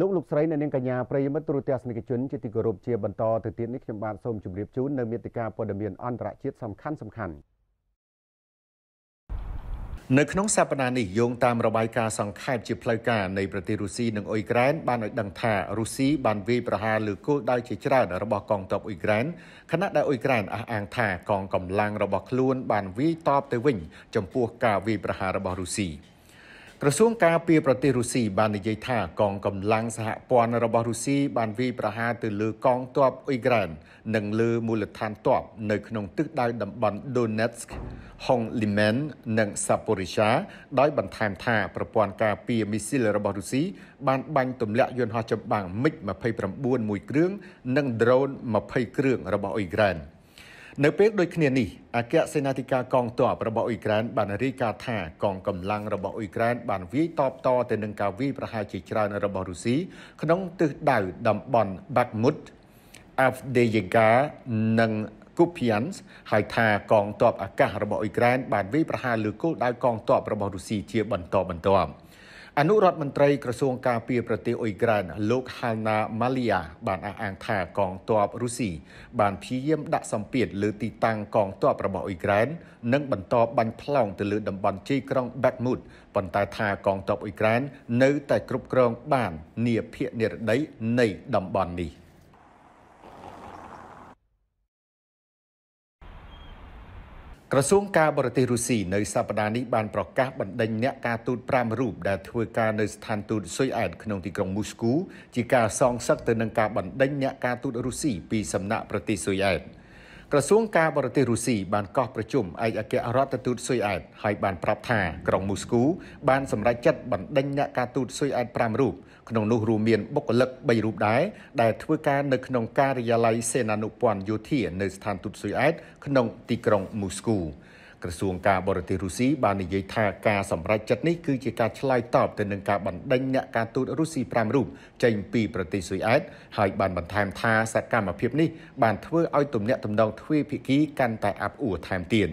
លោកលោកស្រីអ្នកនាងកញ្ញាប្រិយមិត្តទូរទស្សនិកជន ជាទីគោរពជាបន្តទៅទៀតនេះខ្ញុំបាទសូមជម្រាបជូននៅមេតិការព័ត៌មានអន្តរជាតិសំខាន់សំខាន់នៅក្នុងសប្តាហ៍នេះយោងតាមរបាយការណ៍សង្ខេបជាផ្លូវការនៃប្រទេសរុស្ស៊ីនិងអ៊ុយក្រែនបានឲ្យដឹងថារុស្ស៊ីបានវាយប្រហារលើគោលដៅជាច្រើនរបស់កងទ័ពអ៊ុយក្រែនខណៈដែលអ៊ុយក្រែនអះអាងថាកងកម្លាំងរបស់ខ្លួន បានវាយតបទៅវិញ ចំពោះការវាយប្រហាររបស់រុស្ស៊ី។ក្រសួងការពារប្រទេសរុស្ស៊ីបាននិយាយថាកងកម្លាំងសហព័ន្ធរបស់រុស្ស៊ីបានវាយប្រហារទៅលើកងទ័ពអ៊ុយក្រែននិងលើមូលដ្ឋានទ័ពនៅក្នុងទឹកដៅតំបន់ Donetsk, Honglimen និង Zaporizhzhia ដោយបន្ថែមថាប្រព័ន្ធការពារមីស៊ីលរបស់រុស្ស៊ីបានបាញ់ទម្លាក់យន្តហោះចម្បាំង MiG-29 មួយគ្រឿងនិង drone 20គ្រឿងរបស់អ៊ុយក្រែន។នៅពេលដូចគ្នានេះអគ្គសេនាធិការកងទ័ពរបស់អ៊ុយក្រែនបានរាយការណ៍ថាកងកម្លាំងរបស់អ៊ុយក្រែនបានវាយតបតទៅនឹងការវាយប្រហារជាច្រើនរបស់រុស្ស៊ីក្នុងទិសដៅតំបន់បាក់មុតអាហ្វដេយេកានិងគូភៀនហើយថាកងទ័ពអាកាសរបស់អ៊ុយក្រែនបានវាយប្រហារលើគោលដៅកងទ័ពរបស់រុស្ស៊ីជាបន្តបន្ទាប់អនុរដ្ឋមន្ត្រីក្រសួងការពារប្រទេសអ៊ុយក្រែនលោកហាល់ណាម៉ាលីយ៉ាបានអះអាងថាកងទ័ពរុស្ស៊ីបានព្យាយាមដាក់សម្ពាធលើទីតាំងកងទ័ពរបស់អ៊ុយក្រែននិងបន្តបាញ់ផ្លោងទៅលើតំបន់ជ័យក្រុងបាក់មូតប៉ុន្តែថាកងទ័ពអ៊ុយក្រែននៅតែគ្រប់គ្រងបាននាភាគនិរតីនៃតំបន់នេះ។ក្រសួងការបរទេសរុស្ស៊ីនៅសប្តាហ៍នេះបានប្រកាសបណ្ដេញអ្នកការទូត5រូបដែលធ្វើការនៅស្ថានទូតស៊ុយអែតក្នុងទីក្រុងមូស្គូជាការសងសឹកទៅនឹងការបណ្ដេញអ្នកការទូតរុស្ស៊ីពីសំណាក់ប្រទេសស៊ុយអែត។ក្រសួងការបរទេសរុស្ស៊ីបានកោះប្រជុំឯកអគ្គរដ្ឋទូតស៊ុយអែតហើយបានប្រាប់ថាក្រុងមូស្គូបានសម្រេចចិត្តបណ្ដេញអ្នកការទូតស៊ុយអែត5រូបក្នុងនោះរួមមានបុគ្គលិក3រូបដែរដែលធ្វើការនៅក្នុងការិយាល័យសេនានុព័ន្ធយោធានៅស្ថានទូតស៊ុយអែតក្នុងទីក្រុងមូស្គូក្រសួងការបរទេសរុស្ស៊ីបាននិយាយថាការសម្រេចចិត្តនេះគឺជាការឆ្លើយតបទៅនឹងការបណ្ដេញអ្នកការទូតរុស្ស៊ី5រូបចេញពីប្រទេសស៊ុយអែតហើយបានបន្ថែមថា សកម្មភាពនេះបានធ្វើឲ្យទំនាក់ទំនងទ្វេភាគីកាន់តែអាប់អួរថែមទៀត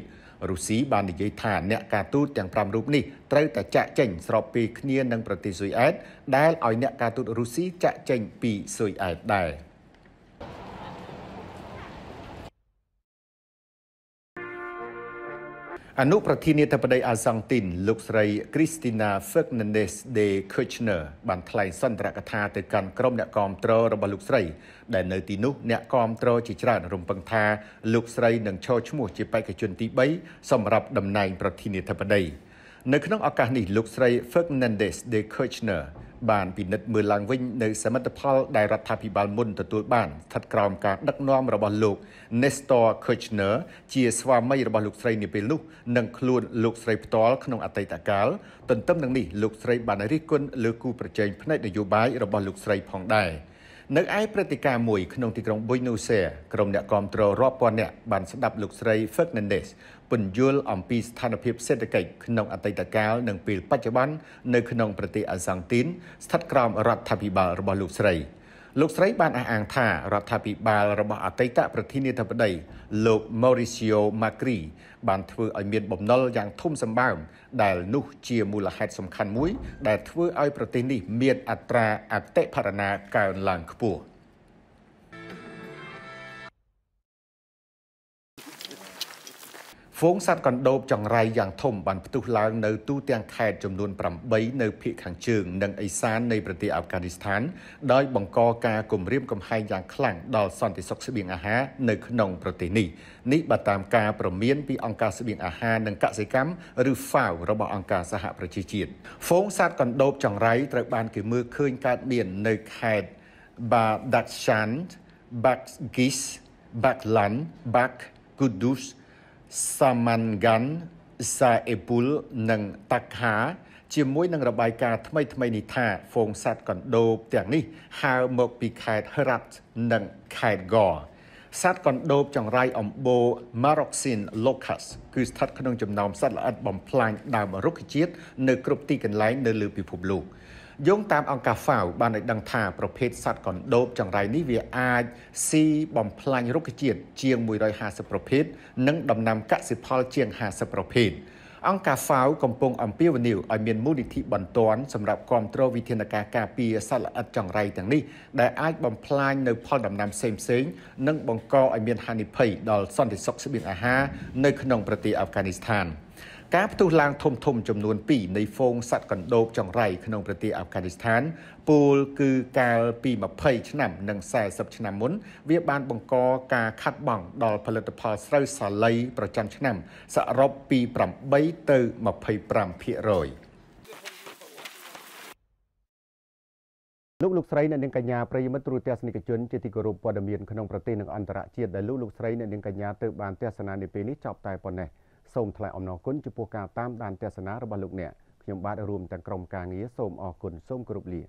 រុស្ស៊ីបាននិយាយថាអ្នកការទូតទាំង5រូបនេះត្រូវតែចាក់ចេញស្របពេលគ្នានឹងប្រទេសស៊ុយអែតដែលឲ្យអ្នកការទូតរុស្ស៊ីចាក់ចេញពីស៊ុយអែតដែរ។អនុប្រធានាធិបតី អាសង់ទីនលោកស្រី Christina Fernandez de Kirchner បានថ្លែងសន្ទរកថាទៅកាន់ក្រុមអ្នកគាំទ្ររបស់លោកស្រី ដែលនៅទីនោះ អ្នកគាំទ្រជាច្រើនរំពឹងថាលោកស្រីនឹងឈរឈ្មោះ ជាបេក្ខជនទី3សម្រាប់តំណែង ប្រធានាធិបតីនៅក្នុងឱកាសនេះលោកស្រី Fernandez de Kirchner បានពិនិត្យមើលឡើងវិញនៅសមិទ្ធផលដែលរដ្ឋាភិបាលមុនទទួលបានស្ថិតក្រោម ការដឹកនាំរបស់លោក Nestor Kirchner ជាស្វាមីរបស់លោកស្រីនាពេលនោះនិងខ្លួនលោកស្រីផ្ទាល់ក្នុងអតីតកាលទន្ទឹមនឹងនេះលោកស្រីបានរិះគន់លើគូប្រជែងផ្នែកនយោបាយរបស់លោកស្រីផងដែរ។នៅឯព្រឹត្តិការណ៍មួយក្នុងទីក្រុងប៊ុយណូសែក្រុមអ្នកគាំទ្ររាប់ពាន់អ្នកបានស្ដាប់លោកស្រី Fernandez ពន្យល់អំពីស្ថានភាពសេដ្ឋកិច្ចក្នុងអតីតកាលនិងពេលបច្ចុប្បន្ននៅក្នុងប្រទេសអាសង់ទីនស្ថិតក្រោមរដ្ឋាភិបាលរបស់លោកស្រី។លោកស្រីបានអះអាងថារដ្ឋាភិបាលរបស់អតីតប្រធានាធិបតីលោក Mauricio Macri បានធ្វើឲ្យមានបំណុលយ៉ាងធំសម្បើមដែលនោះជាមូលហេតុសំខាន់មួយ ដែលធ្វើឲ្យប្រទេសនេះមានអត្រាអតិផរណាកើនឡើងខ្ពស់។ហ្វូងសត្វកណ្ដូបចង្រៃយ៉ាងធំបានផ្ទុះឡើងនៅទូទាំងខេត្តចំនួន8នៅភូមិខាងជើងនិងឦសាននៃប្រទេសអាហ្វហ្គានីស្ថានដោយបង្កការគំរាមកំហែងយ៉ាងខ្លាំងដល់សន្តិសុខស្បៀងអាហារនៅក្នុងប្រទេសនេះនេះបើតាមការព្រមានពីអង្គការស្បៀងអាហារនិងកសិកម្មឬ FAO របស់អង្គការសហប្រជាជាតិហ្វូងសត្វកណ្ដូបចង្រៃត្រូវបានគេមើលឃើញកើតមាននៅខេត្ត Badakhshan, Bakgis, Baklan, Bak, Kudus សាម៉ាន់ហ្គាន់សាអេពូលនិងតាក់ហាជាមួយនឹងរបាយការណ៍ថ្មីថ្មីនេះថាហ្វូងសត្វកណ្ដូប ទាំងនេះហើរមកពីខេត្តហរ៉ាត់និងខេត្តហ្គរសត្វកណ្ដូបចង្រៃអំបូ Maroxin locust គឺស្ថិតក្នុងចំណោមសត្វល្អិតបំផ្លាញដើមរុក្ខជាតិនៅគ្រប់ទីកន្លែងនៅលើពិភពលោក។យោងតាមអង្គការ FAO បានឲ្យដឹងថាប្រភេទសត្វកណ្ដូបចង្រៃនេះវាអាចស៊ីបំផ្លាញរុក្ខជាតិជាង150ប្រភេទនិងដំណាំកសិផលជាង50ប្រភេទអង្គការ FAO កំពុងអំពាវនាវឲ្យមានមូលនិធិបន្ទាន់សម្រាប់គ្រប់គ្រងវិធានការការពារសត្វល្អិតចង្រៃទាំងនេះដែលអាចបំផ្លាញនៅផលដំណាំផ្សេងៗនិងបង្កឲ្យមានហានិភ័យដល់សន្តិសុខស្បៀងអាហារនៅក្នុងប្រទេសអាហ្វហ្គានីស្ថាន។ការផ្ទុះឡើងធំធំចំនួន2នៃហ្វូងសត្វកណ្ដូបចង្រៃក្នុងប្រទេសអាហ្វហ្គានីស្ថានពោលគឺកាលពី20ឆ្នាំ និង40ឆ្នាំមុនវា បានបង្កការខាត់បង ដល់ផលិតផលស្រូវសាលីប្រចាំ ឆ្នាំ សរុបពី8ទៅ25%លោកលោកស្រីអ្នកនាងកញ្ញាប្រិយមិត្តទូរទស្សនិកជនជាទីគោរពព័ត៌មាន ក្នុងប្រទេសនិងអន្តរជាតិដែលលោកលោកស្រីអ្នកនាងកញ្ញាទៅបានទស្សនានាពេលនេះចប់តែប៉ុណ្ណេះ។សូមថ្លែងអំណរគុណចំពោះការតាមដានទស្សនារបស់លោកអ្នកខ្ញុំបាទរួមទាំងក្រុមការងារសូមអរគុណសូមគោរពលា